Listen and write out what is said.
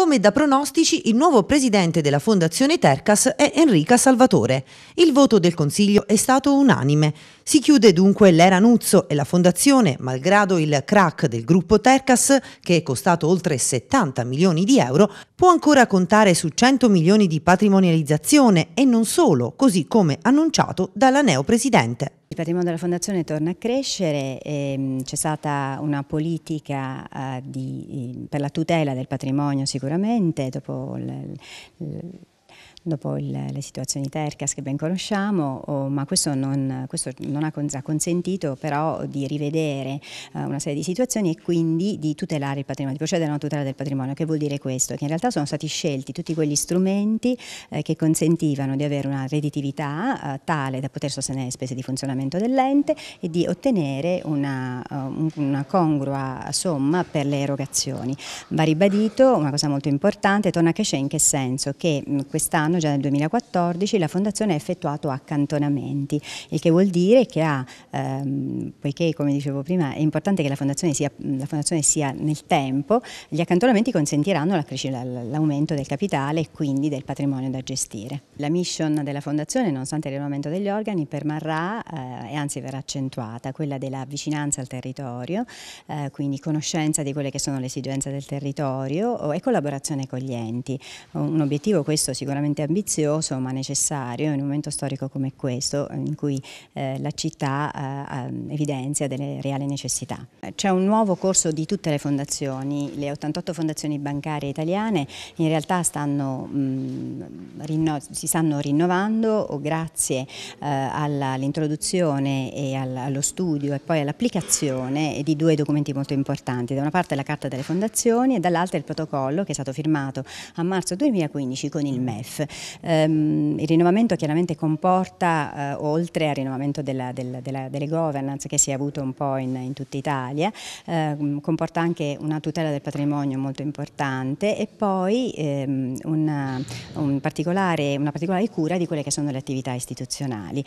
Come da pronostici, il nuovo presidente della Fondazione Tercas è Enrica Salvatore. Il voto del Consiglio è stato unanime. Si chiude dunque l'era Nuzzo e la Fondazione, malgrado il crack del gruppo Tercas, che è costato oltre 70 milioni di euro, può ancora contare su 100 milioni di patrimonializzazione e non solo, così come annunciato dalla neopresidente patrimonio della Fondazione torna a crescere, ehm, c'è stata una politica eh, di, per la tutela del patrimonio sicuramente, dopo il, l, dopo il, le situazioni Tercas che ben conosciamo, oh, ma questo non, questo non ha, consentito però di rivedere eh, una serie di situazioni e quindi di tutelare il patrimonio, di procedere a una tutela del patrimonio. Che vuol dire questo? Che in realtà sono stati scelti tutti quegli strumenti eh, che consentivano di avere una redditività eh, tale da poter sostenere le spese di funzionamento dell'ente e di ottenere una, eh, una congrua somma per le erogazioni. Va ribadito una cosa molto importante, torna a crescere in che senso? Che mm, quest'anno quest'anno, già nel 2014, la Fondazione ha effettuato accantonamenti, il che vuol dire che ha, ehm, poiché come dicevo prima è importante che la Fondazione sia, la fondazione sia nel tempo, gli accantonamenti consentiranno l'aumento del capitale e quindi del patrimonio da gestire. La mission della Fondazione, nonostante l'aumento degli organi, permarrà eh, e anzi verrà accentuata, quella della vicinanza al territorio, eh, quindi conoscenza di quelle che sono le esigenze del territorio e collaborazione con gli enti. Un obiettivo questo sicuramente estremamente ambizioso ma necessario in un momento storico come questo eh, in cui eh, la città eh, mm, evidenzia delle reali necessità. C'è un nuovo corso di tutte le fondazioni, le 88 fondazioni bancarie italiane in realtà stanno, mh, mm, si stanno rinnovando grazie eh, all'introduzione e all allo studio e poi all'applicazione di due documenti molto importanti, da una parte la Carta delle Fondazioni e dall'altra il protocollo che è stato firmato a marzo 2015 con il MEF Ehm, il rinnovamento chiaramente comporta, eh, oltre al rinnovamento della, della, della, delle governance che si è avuto un po' in, in tutta Italia, ehm, comporta anche una tutela del patrimonio molto importante e poi ehm, una, un particolare, una particolare cura di quelle che sono le attività istituzionali.